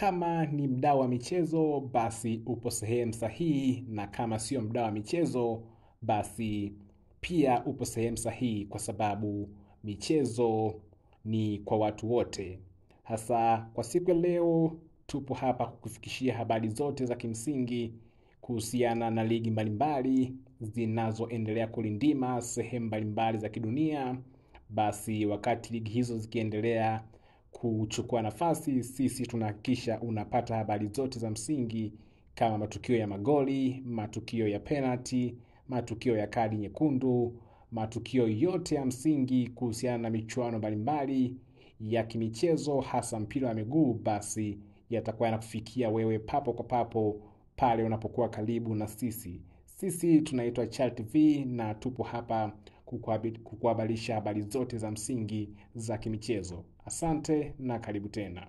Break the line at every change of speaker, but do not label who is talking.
Kama ni mdao wa michezo, basi upo sehemu sahihi, na kama sio mdao wa michezo, basi pia upo sehemu sahihi, kwa sababu michezo ni kwa watu wote. Hasa kwa siku ya leo, tupo hapa kukufikishia habari zote za kimsingi kuhusiana na ligi mbalimbali zinazoendelea kulindima sehemu mbalimbali za kidunia. Basi wakati ligi hizo zikiendelea kuchukua nafasi, sisi tunahakikisha unapata habari zote za msingi kama matukio ya magoli, matukio ya penalti, matukio ya kadi nyekundu, matukio yote ya msingi kuhusiana na michuano mbalimbali ya kimichezo, hasa mpira wa miguu, basi yatakuwa yanakufikia wewe papo kwa papo pale unapokuwa karibu na sisi. Sisi tunaitwa Char TV na tupo hapa kukuhabarisha habari zote za msingi za kimichezo. Asante na karibu tena.